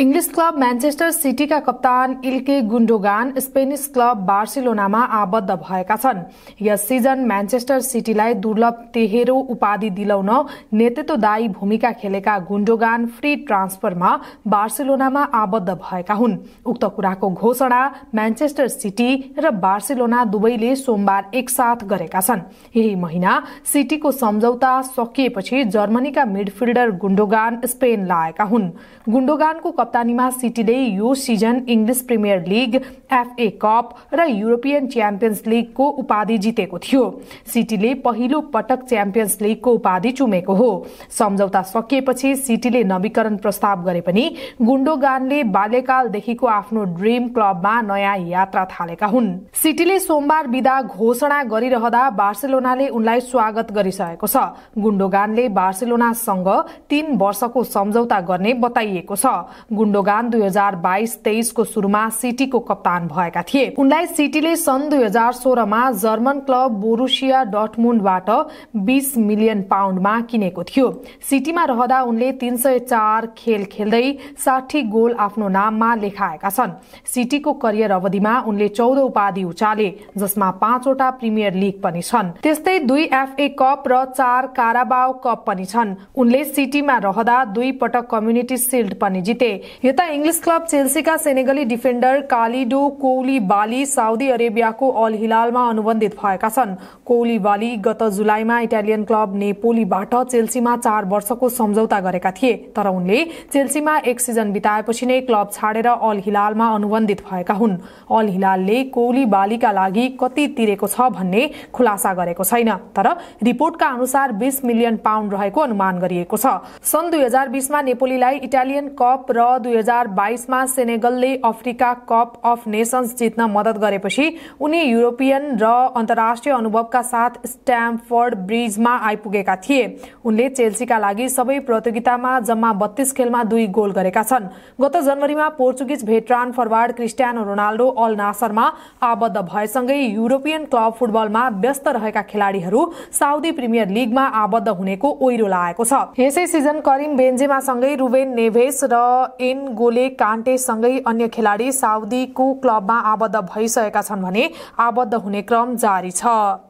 English club Manchester सिटीका कप्तान इल्के गुन्डोगान Spanish club बार्सिलोनामा आबद्ध भएका छन् यस सिजन म्यान्चेस्टर सिटीलाई दुर्लभ तेहेरो उपाधि दिलाउन नेतृत्वदायी भूमिका खेलेका गुन्डोगान फ्री ट्रान्सफरमा बार्सिलोनामा आबद्ध भएका हुन् उक्त कुराको घोषणा म्यान्चेस्टर सिटी र बार्सिलोना दुवैले सोमबार एकसाथ गरेका छन् यही महिना सिटीको सम्झौता सकिएपछि जर्मनीका मिडफिल्डर गुन्डोगान स्पेन लाएका हुन् गुन्डोगानको कप्तानीमा सिटीले यो season English Premier League FA Cup र युरोपियन च्याम्पियन्स लिगको उपाधि जितेको थियो सिटीले पहिलो पटक च्याम्पियन्स लिगको उपाधि चुमेको हो सम्झौता सकिएपछि सिटीले नवीकरण प्रस्ताव गरे पनि गुण्डोगानले बाल्यकालदेखिको आफ्नो ड्रिम क्लबमा नयाँ यात्रा थालेका हुन् सिटीले सोमबार विदा घोषणा गरिरहँदा बार्सिलोनाले उनलाई स्वागत गरिसकेको छ गुण्डोगानले बार्सेलोनासँग तीन वर्षको सम्झौता गर्ने बताइएको छ गुण्डोगान दुई हजार बाइस तेइसको सुरुमा सिटीको कप्तान भएका थिए उनलाई सिटीले सन् दुई हजार सोह्रमा जर्मन क्लब बोरुसिया डटमुन्डबाट बीस मिलियन पाउन्डमा किनेको थियो सिटीमा रहदा उनले तीन सय चार खेल खेल्दै साठी गोल आफ्नो नाममा लेखाएका छन् सिटीको करियर अवधिमा उनले चौध उपाधि उचाले जसमा पाँचवटा प्रिमियर लिग पनि छन् त्यस्तै दुई एफए कप र चार काराबाओ कप पनि छन् उनले सिटीमा रहदा दुई पटक कम्युनिटी सिल्ड पनि जिते यता इङ्ग्लिस क्लब चेल्सीका सेनेगली defender Kalidou Koulibaly Saudi अरेबियाको all हिलालमा अनुबन्धित भएका छन् कोली बाली गत जुलाईमा इटालियन क्लब नेपोलीबाट चेल्सीमा चार वर्षको सम्झौता गरेका थिए तर उनले चेल्सीमा एक सिजन बिताएपछि नै क्लब छाडेर अल हिलालमा अनुबन्धित भएका हुन् अल हिलालले कोली बालीका लागि कति तिरेको छ भन्ने खुलासा गरेको छैन तर रिपोर्टका अनुसार बीस मिलियन पाउन्ड रहेको अनुमान गरिएको छ सन् दुई हजार बीसमा नेपोलीलाई इटालियन कप र दुई हजार बाइसमा सेनेगलले अफ्रिका कप अफ नेसन्स जित्न मदत गरेपछि उनी युरोपियन र अन्तर्राष्ट्रिय अनुभवका साथ स्ट्याम्फर्ड ब्रिजमा आइपुगेका थिए उनले चेल्सीका लागि सबै प्रतियोगितामा जम्मा बत्तीस खेलमा दुई गोल गरेका छन् गत जनवरीमा Portuguese veteran forward Cristiano Ronaldo Al नासरमा आबद्ध भएसँगै युरोपियन क्लब फुटबलमा व्यस्त रहेका खेलाड़ीहरू साउदी प्रिमियर लीगमा आबद्ध हुनेको ओहिरो लागेको छ यसै सिजन करिम बेन्जेमासँगै रुबेन नेभेस र एन गोले कान्टेसँगै अन्य खेलाडी साउदीको क्लबमा आबद्ध भइसकेका छन् भने आबद्ध हुने क्रम जारी छ